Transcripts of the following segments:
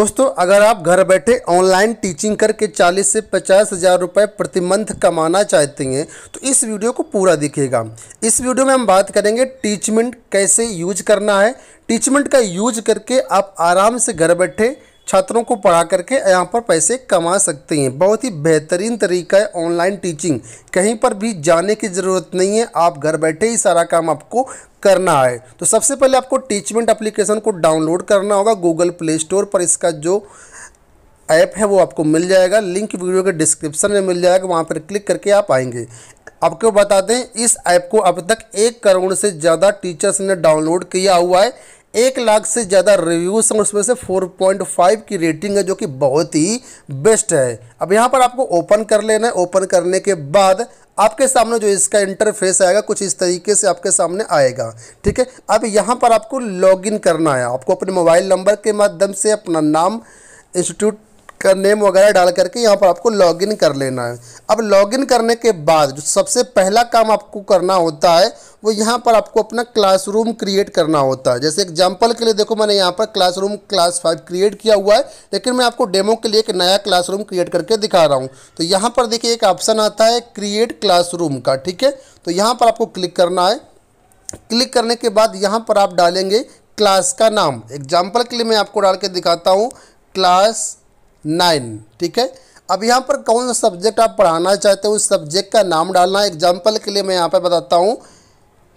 दोस्तों अगर आप घर बैठे ऑनलाइन टीचिंग करके 40 से पचास हज़ार रुपये प्रति मंथ कमाना चाहते हैं तो इस वीडियो को पूरा दिखेगा इस वीडियो में हम बात करेंगे टीचमेंट कैसे यूज करना है टीचमेंट का यूज करके आप आराम से घर बैठे छात्रों को पढ़ा करके यहाँ पर पैसे कमा सकते हैं बहुत ही बेहतरीन तरीका है ऑनलाइन टीचिंग कहीं पर भी जाने की ज़रूरत नहीं है आप घर बैठे ही सारा काम आपको करना है तो सबसे पहले आपको टीचमेंट एप्लीकेशन को डाउनलोड करना होगा गूगल प्ले स्टोर पर इसका जो ऐप है वो आपको मिल जाएगा लिंक वीडियो के डिस्क्रिप्शन में मिल जाएगा वहाँ पर क्लिक करके आप आएंगे आपको बता दें इस ऐप को अब तक एक करोड़ से ज़्यादा टीचर्स ने डाउनलोड किया हुआ है एक लाख से ज़्यादा रिव्यूज हैं उसमें से 4.5 की रेटिंग है जो कि बहुत ही बेस्ट है अब यहाँ पर आपको ओपन कर लेना है ओपन करने के बाद आपके सामने जो इसका इंटरफेस आएगा कुछ इस तरीके से आपके सामने आएगा ठीक है अब यहाँ पर आपको लॉगिन करना है आपको अपने मोबाइल नंबर के माध्यम से अपना नाम इंस्टीट्यूट का नेम वगैरह डाल करके यहाँ पर आपको लॉगिन कर लेना है अब लॉगिन करने के बाद जो सबसे पहला काम आपको करना होता है वो यहाँ पर आपको अपना क्लासरूम क्रिएट करना होता है जैसे एग्जांपल के लिए देखो मैंने यहाँ पर क्लासरूम क्लास फाइव क्रिएट किया हुआ है लेकिन मैं आपको डेमो के लिए एक नया क्लासरूम क्रिएट करके दिखा रहा हूँ तो यहाँ पर देखिए एक ऑप्शन आता है क्रिएट क्लास का ठीक है तो यहाँ पर आपको क्लिक करना है क्लिक करने के बाद यहाँ पर आप डालेंगे क्लास का नाम एग्जाम्पल के लिए मैं आपको डाल के दिखाता हूँ क्लास नाइन ठीक है अब यहाँ पर कौन सा सब्जेक्ट आप पढ़ाना चाहते हो उस सब्जेक्ट का नाम डालना एग्जाम्पल के लिए मैं यहाँ पर बताता हूँ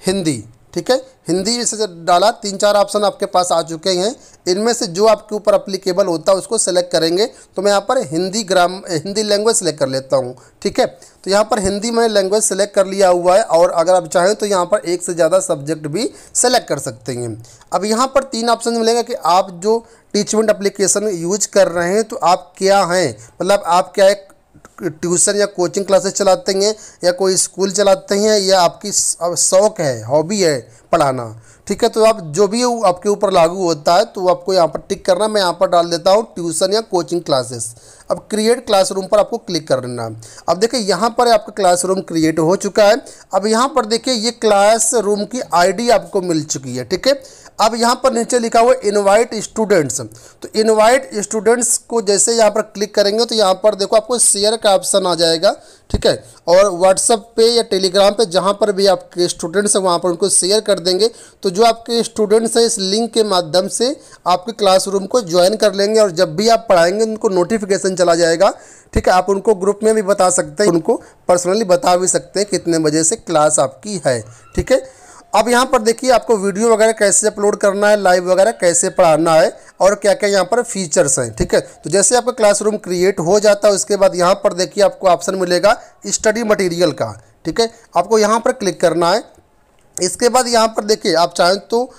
हिंदी ठीक है हिंदी से डाला तीन चार ऑप्शन आपके पास आ चुके हैं इनमें से जो आपके ऊपर अप्लीकेबल होता है उसको सेलेक्ट करेंगे तो मैं यहाँ पर हिंदी ग्राम हिंदी लैंग्वेज सेलेक्ट कर लेता हूँ ठीक है तो यहाँ पर हिंदी में लैंग्वेज सेलेक्ट कर लिया हुआ है और अगर आप चाहें तो यहाँ पर एक से ज़्यादा सब्जेक्ट भी सेलेक्ट कर सकते हैं अब यहाँ पर तीन ऑप्शन मिलेंगे कि आप जो टीचमेंट अप्लीकेशन यूज कर रहे हैं तो आप क्या हैं मतलब आप क्या एक ट्यूशन या कोचिंग क्लासेस चलाते हैं या कोई स्कूल चलाते हैं या आपकी शौक है हॉबी है पढ़ाना ठीक है तो आप जो भी आपके ऊपर लागू होता है तो आपको यहाँ पर टिक करना मैं यहाँ पर डाल देता हूँ ट्यूशन या कोचिंग क्लासेस अब क्रिएट क्लासरूम पर आपको क्लिक करना है अब देखिए यहाँ पर आपका क्लासरूम क्रिएट हो चुका है अब यहाँ पर देखिए ये क्लासरूम की आईडी आपको मिल चुकी है ठीक है अब यहाँ पर नीचे लिखा हुआ इनवाइट स्टूडेंट्स तो इनवाइट स्टूडेंट्स को जैसे यहाँ पर क्लिक करेंगे तो यहाँ पर देखो आपको शेयर का ऑप्शन आ जाएगा ठीक है और व्हाट्सअप पे या टेलीग्राम पे जहाँ पर भी आपके स्टूडेंट्स हैं वहाँ पर उनको शेयर कर देंगे तो जो आपके स्टूडेंट्स हैं इस लिंक के माध्यम से आपके क्लासरूम को ज्वाइन कर लेंगे और जब भी आप पढ़ाएंगे उनको नोटिफिकेशन चला जाएगा ठीक है आप उनको ग्रुप में भी बता सकते हैं उनको पर्सनली बता भी सकते हैं कितने बजे से क्लास आपकी है ठीक है अब यहाँ पर देखिए आपको वीडियो वगैरह कैसे अपलोड करना है लाइव वगैरह कैसे पढ़ाना है और क्या क्या यहाँ पर फीचर्स हैं ठीक है तो जैसे आपका क्लासरूम क्रिएट हो जाता है उसके बाद यहाँ पर देखिए आपको ऑप्शन मिलेगा स्टडी मटेरियल का ठीक है आपको यहाँ पर क्लिक करना है इसके बाद यहाँ पर देखिए आप चाहें तो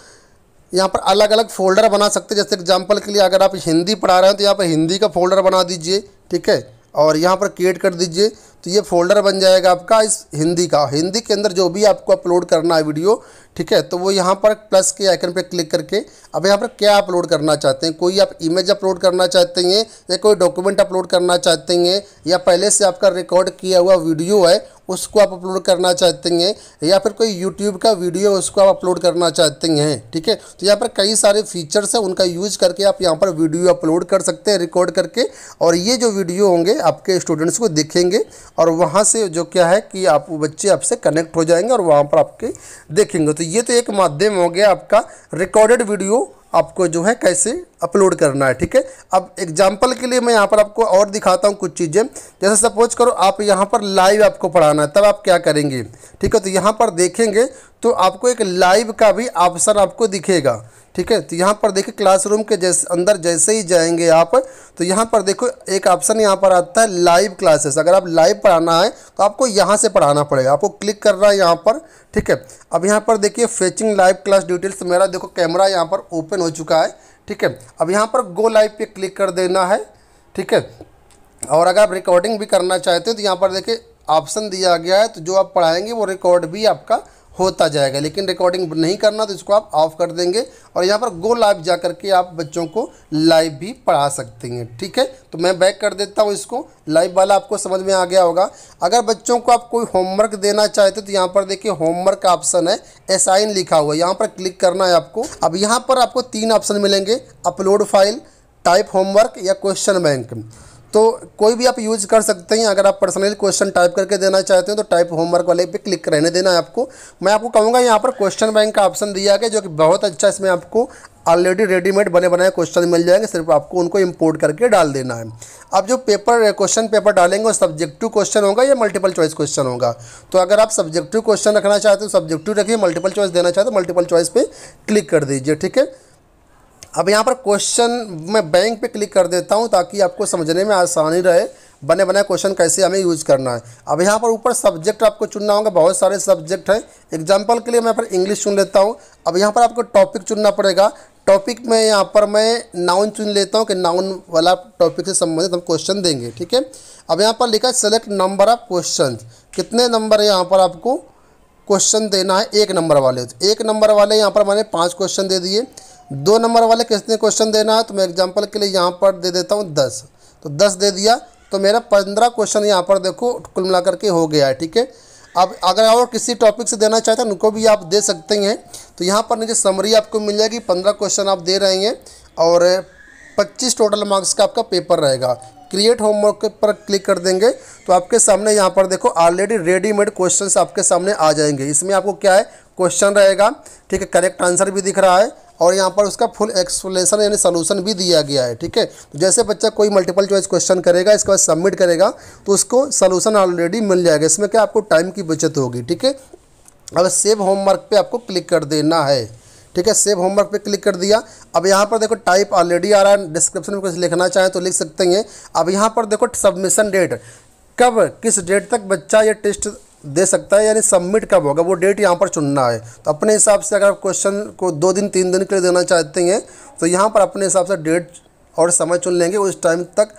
यहाँ पर अलग अलग फोल्डर बना सकते हैं जैसे एग्जाम्पल के लिए अगर आप हिंदी पढ़ा रहे हैं तो यहाँ पर हिंदी का फोल्डर बना दीजिए ठीक है और यहाँ पर क्रिएट कर दीजिए तो ये फोल्डर बन जाएगा आपका इस हिंदी का हिंदी के अंदर जो भी आपको अपलोड करना है वीडियो ठीक है तो वो यहाँ पर प्लस के आइकन पे क्लिक करके अब यहाँ पर क्या अपलोड करना चाहते हैं कोई आप इमेज अपलोड करना चाहते हैं या कोई डॉक्यूमेंट अपलोड करना चाहते हैं या पहले से आपका रिकॉर्ड किया हुआ वीडियो है उसको आप अपलोड करना चाहते हैं या फिर कोई यूट्यूब का वीडियो है उसको आप अपलोड करना चाहते हैं ठीक है तो यहाँ पर कई सारे फीचर्स हैं उनका यूज करके आप यहाँ पर वीडियो अपलोड कर सकते हैं रिकॉर्ड करके और ये जो वीडियो होंगे आपके स्टूडेंट्स को दिखेंगे और वहाँ से जो क्या है कि आप बच्चे आपसे कनेक्ट हो जाएंगे और वहाँ पर आपके देखेंगे तो ये तो एक माध्यम हो गया आपका रिकॉर्डेड वीडियो आपको जो है कैसे अपलोड करना है ठीक है अब एग्जाम्पल के लिए मैं यहाँ पर आपको और दिखाता हूँ कुछ चीज़ें जैसे सपोज करो आप यहाँ पर लाइव आपको पढ़ाना है तब आप क्या करेंगे ठीक है तो यहाँ पर देखेंगे तो आपको एक लाइव का भी ऑप्शन आपको दिखेगा ठीक है तो यहाँ पर देखिए क्लासरूम के जैसे अंदर जैसे ही जाएंगे आप तो यहाँ पर देखो एक ऑप्शन यहाँ पर आता है लाइव क्लासेस अगर आप लाइव पढ़ाना है तो आपको यहाँ से पढ़ाना पड़ेगा आपको क्लिक करना है यहाँ पर ठीक है अब यहाँ पर देखिए फेचिंग लाइव क्लास डिटेल्स मेरा देखो कैमरा यहाँ पर ओपन हो चुका है ठीक है अब यहाँ पर गो लाइव पर क्लिक कर देना है ठीक है और अगर आप रिकॉर्डिंग भी करना चाहते हो तो यहाँ पर देखिए ऑप्शन दिया गया है तो जो आप पढ़ाएंगे वो रिकॉर्ड भी आपका होता जाएगा लेकिन रिकॉर्डिंग नहीं करना तो इसको आप ऑफ कर देंगे और यहाँ पर गो लाइव जा करके आप बच्चों को लाइव भी पढ़ा सकते हैं ठीक है तो मैं बैक कर देता हूँ इसको लाइव वाला आपको समझ में आ गया होगा अगर बच्चों को आप कोई होमवर्क देना चाहते तो यहाँ पर देखिए होमवर्क का ऑप्शन है एसाइन लिखा हुआ है यहाँ पर क्लिक करना है आपको अब यहाँ पर आपको तीन ऑप्शन मिलेंगे अपलोड फाइल टाइप होमवर्क या क्वेश्चन बैंक तो कोई भी आप यूज कर सकते हैं अगर आप पर्सनली क्वेश्चन टाइप करके देना चाहते हो तो टाइप होमवर्क वाले पे क्लिक रहने देना है आपको मैं आपको कहूँगा यहाँ पर क्वेश्चन बैंक का ऑप्शन दिया गया जो कि बहुत अच्छा इसमें आपको ऑलरेडी रेडीमेड बने बनाए क्वेश्चन मिल जाएंगे सिर्फ आपको उनको इम्पोर्ट करके डाल देना है अब जो पेपर क्वेश्चन पेपर डालेंगे वो सब्जेक्टिव क्वेश्चन होगा या मल्टीपल चॉइस क्वेश्चन होगा तो अगर आप सब्जेक्टिव क्वेश्चन रखना चाहते हो तो सब्जेक्टिव रखिए मल्टीपल चॉइस देना चाहते हो मल्टीपल चॉइस पर क्लिक कर दीजिए ठीक है अब यहाँ पर क्वेश्चन मैं बैंक पे क्लिक कर देता हूँ ताकि आपको समझने में आसानी रहे बने बने क्वेश्चन कैसे हमें यूज़ करना है अब यहाँ पर ऊपर सब्जेक्ट आपको चुनना होगा बहुत सारे सब्जेक्ट हैं एग्जाम्पल के लिए मैं पर इंग्लिश चुन लेता हूँ अब यहाँ पर आपको टॉपिक चुनना पड़ेगा टॉपिक में यहाँ पर मैं नाउन चुन लेता हूँ कि नाउन वाला टॉपिक से संबंधित हम क्वेश्चन देंगे ठीक है अब यहाँ पर लिखा है सेलेक्ट नंबर ऑफ क्वेश्चन कितने नंबर यहाँ पर आपको क्वेश्चन देना है एक नंबर वाले एक नंबर वाले यहाँ पर मैंने पाँच क्वेश्चन दे दिए दो नंबर वाले किसने क्वेश्चन देना है तो मैं एग्जाम्पल के लिए यहाँ पर दे देता हूँ दस तो दस दे दिया तो मेरा पंद्रह क्वेश्चन यहाँ पर देखो कुल मिलाकर के हो गया है ठीक है अब अगर और किसी टॉपिक से देना चाहते हैं उनको भी आप दे सकते हैं तो यहाँ पर नीचे समरी आपको मिल जाएगी पंद्रह क्वेश्चन आप दे रहे हैं और पच्चीस टोटल मार्क्स का आपका पेपर रहेगा क्रिएट होमवर्क पर क्लिक कर देंगे तो आपके सामने यहाँ पर देखो ऑलरेडी रेडीमेड क्वेश्चन आपके सामने आ जाएंगे इसमें आपको क्या है क्वेश्चन रहेगा ठीक है करेक्ट आंसर भी दिख रहा है और यहाँ पर उसका फुल एक्सप्लेनेशन यानी सोल्यूशन भी दिया गया है ठीक है तो जैसे बच्चा कोई मल्टीपल चॉइस क्वेश्चन करेगा इसके बाद सबमिट करेगा तो उसको सोल्यूशन ऑलरेडी मिल जाएगा इसमें क्या आपको टाइम की बचत होगी ठीक है अब सेव होमवर्क पर आपको क्लिक कर देना है ठीक है सेव होमवर्क पे क्लिक कर दिया अब यहाँ पर देखो टाइप ऑलरेडी आ रहा है डिस्क्रिप्शन में कुछ लिखना चाहें तो लिख सकते हैं अब यहाँ पर देखो सबमिशन डेट कब किस डेट तक बच्चा ये टेस्ट दे सकता है यानी सबमिट कब होगा वो डेट यहाँ पर चुनना है तो अपने हिसाब से अगर आप क्वेश्चन को दो दिन तीन दिन के लिए देना चाहते हैं तो यहाँ पर अपने हिसाब से डेट और समय चुन लेंगे उस टाइम तक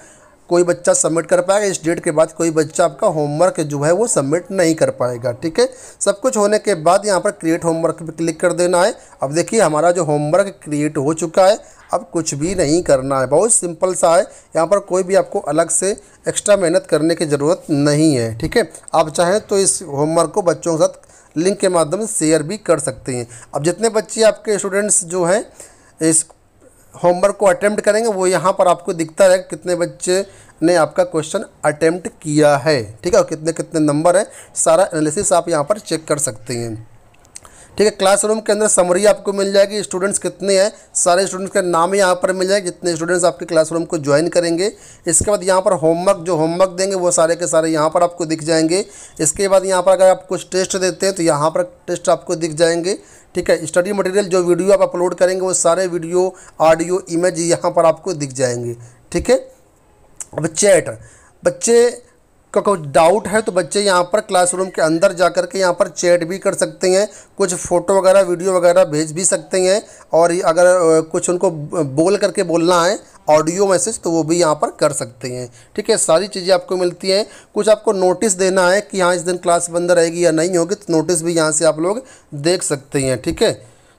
कोई बच्चा सबमिट कर पाएगा इस डेट के बाद कोई बच्चा आपका होमवर्क जो है वो सबमिट नहीं कर पाएगा ठीक है सब कुछ होने के बाद यहाँ पर क्रिएट होमवर्क पर क्लिक कर देना है अब देखिए हमारा जो होमवर्क क्रिएट हो चुका है अब कुछ भी नहीं करना है बहुत सिंपल सा है यहाँ पर कोई भी आपको अलग से एक्स्ट्रा मेहनत करने की ज़रूरत नहीं है ठीक है आप चाहें तो इस होमवर्क को बच्चों के साथ लिंक के माध्यम से शेयर भी कर सकते हैं अब जितने बच्चे आपके स्टूडेंट्स जो हैं इस होमवर्क को अटैम्प्ट करेंगे वो यहाँ पर आपको दिखता है कितने बच्चे ने आपका क्वेश्चन अटैम्प्ट किया है ठीक है और कितने कितने नंबर है सारा एनालिसिस आप यहाँ पर चेक कर सकते हैं ठीक है क्लासरूम के अंदर समरी आपको मिल जाएगी स्टूडेंट्स कितने हैं सारे स्टूडेंट्स के नाम यहाँ पर मिल जाएंगे जितने स्टूडेंट्स आपके क्लासरूम को ज्वाइन करेंगे इसके बाद यहाँ पर होमवर्क जो होमवर्क देंगे वो सारे के सारे यहाँ पर आपको दिख जाएंगे इसके बाद यहाँ पर अगर आप कुछ टेस्ट देते हैं तो यहाँ पर टेस्ट आपको दिख जाएंगे ठीक है स्टडी मटेरियल जो वीडियो आप अपलोड करेंगे वो सारे वीडियो ऑडियो इमेज यहाँ पर आपको दिख जाएंगे ठीक है अब चैट बच्चे का कोई डाउट है तो बच्चे यहाँ पर क्लासरूम के अंदर जा कर के यहाँ पर चैट भी कर सकते हैं कुछ फ़ोटो वगैरह वीडियो वगैरह भेज भी सकते हैं और अगर कुछ उनको बोल करके बोलना है ऑडियो मैसेज तो वो भी यहाँ पर कर सकते हैं ठीक है सारी चीज़ें आपको मिलती हैं कुछ आपको नोटिस देना है कि हाँ इस दिन क्लास बंद रहेगी या नहीं होगी तो नोटिस भी यहाँ से आप लोग देख सकते हैं ठीक है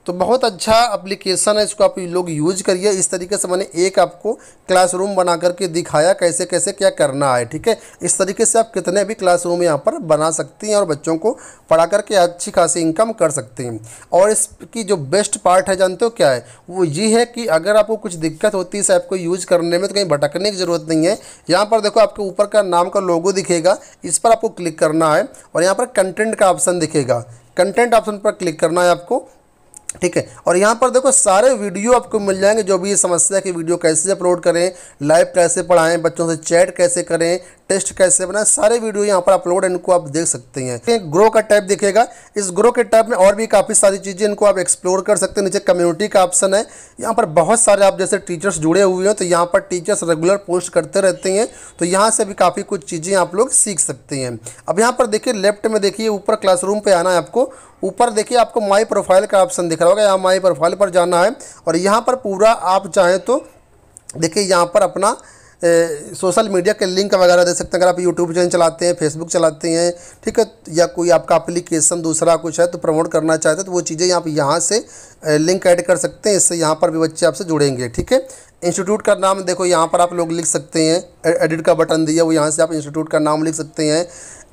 तो बहुत अच्छा एप्लीकेशन है इसको आप लोग यूज करिए इस तरीके से मैंने एक आपको क्लासरूम बना करके दिखाया कैसे कैसे क्या करना है ठीक है इस तरीके से आप कितने भी क्लासरूम यहाँ पर बना सकती हैं और बच्चों को पढ़ा करके अच्छी खासी इनकम कर सकते हैं और इसकी जो बेस्ट पार्ट है जानते हो क्या है वो ये है कि अगर आपको कुछ दिक्कत होती है इस ऐप को यूज करने में तो कहीं भटकने की ज़रूरत नहीं है यहाँ पर देखो आपके ऊपर का नाम का लोगो दिखेगा इस पर आपको क्लिक करना है और यहाँ पर कंटेंट का ऑप्शन दिखेगा कंटेंट ऑप्शन पर क्लिक करना है आपको ठीक है और यहाँ पर देखो सारे वीडियो आपको मिल जाएंगे जो भी ये समस्या की वीडियो कैसे अपलोड करें लाइव कैसे पढ़ाएं बच्चों से चैट कैसे करें टेस्ट कैसे बना सारे वीडियो यहाँ पर अपलोड इनको आप देख सकते हैं ग्रो का टैब देखेगा इस ग्रो के टैब में और भी काफ़ी सारी चीज़ें इनको आप एक्सप्लोर कर सकते हैं नीचे कम्युनिटी का ऑप्शन है यहाँ पर बहुत सारे आप जैसे टीचर्स जुड़े हुए हैं तो यहाँ पर टीचर्स रेगुलर पोस्ट करते रहते हैं तो यहाँ से भी काफ़ी कुछ चीज़ें आप लोग सीख सकते हैं अब यहाँ पर देखिए लेफ्ट में देखिए ऊपर क्लासरूम पर आना है आपको ऊपर देखिए आपको माई प्रोफाइल का ऑप्शन दिख रहा होगा यहाँ माई प्रोफाइल पर जाना है और यहाँ पर पूरा आप चाहें तो देखिए यहाँ पर अपना सोशल मीडिया के लिंक वगैरह दे सकते हैं अगर आप यूट्यूब चैनल चलाते हैं फेसबुक चलाते हैं ठीक है या कोई आपका अप्लीकेशन दूसरा कुछ है तो प्रमोट करना चाहते हैं तो वो चीज़ें आप यहाँ से लिंक ऐड कर सकते हैं इससे यहाँ पर भी बच्चे आपसे जुड़ेंगे ठीक है इंस्टीट्यूट का नाम देखो यहाँ पर आप लोग लिख सकते हैं एडिट का बटन दिया वो यहाँ से आप इंस्टीट्यूट का नाम लिख सकते हैं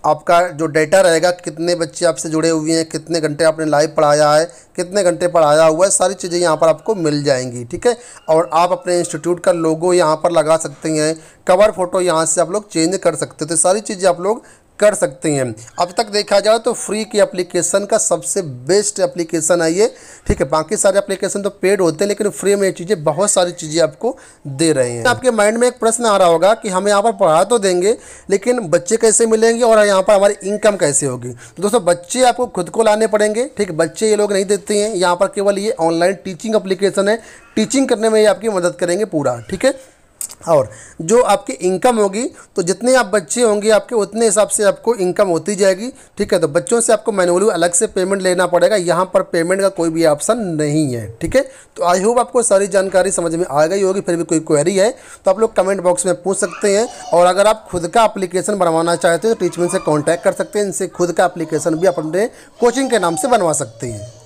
आपका जो डेटा रहेगा कितने बच्चे आपसे जुड़े हुए हैं कितने घंटे आपने लाइव पढ़ाया है कितने घंटे पढ़ाया हुआ है सारी चीज़ें यहाँ पर आपको मिल जाएंगी ठीक है और आप अपने इंस्टीट्यूट का लोगो यहाँ पर लगा सकते हैं कवर फोटो यहाँ से आप लोग चेंज कर सकते हो तो सारी चीज़ें आप लोग कर सकते हैं अब तक देखा जाए तो फ्री की एप्लीकेशन का सबसे बेस्ट एप्लीकेशन है ये ठीक है बाकी सारे एप्लीकेशन तो पेड होते हैं लेकिन फ्री में ये चीज़ें बहुत सारी चीज़ें आपको दे रहे हैं आपके माइंड में एक प्रश्न आ रहा होगा कि हम यहाँ पर पढ़ा तो देंगे लेकिन बच्चे कैसे मिलेंगे और यहाँ पर हमारी इनकम कैसे होगी तो दोस्तों बच्चे आपको खुद को लाने पड़ेंगे ठीक बच्चे ये लोग नहीं देते हैं यहाँ पर केवल ये ऑनलाइन टीचिंग अप्लीकेशन है टीचिंग करने में ये आपकी मदद करेंगे पूरा ठीक है और जो आपकी इनकम होगी तो जितने आप बच्चे होंगे आपके उतने हिसाब से आपको इनकम होती जाएगी ठीक है तो बच्चों से आपको मैनुअली अलग से पेमेंट लेना पड़ेगा यहाँ पर पेमेंट का कोई भी ऑप्शन नहीं है ठीक है तो आई होप आपको सारी जानकारी समझ में आ गई होगी फिर भी कोई क्वेरी है तो आप लोग कमेंट बॉक्स में पूछ सकते हैं और अगर आप खुद का अप्लीकेशन बनवाना चाहते हो तो टीचमेंट से कॉन्टैक्ट कर सकते हैं इनसे खुद का अप्लीकेशन भी आप अपने कोचिंग के नाम से बनवा सकते हैं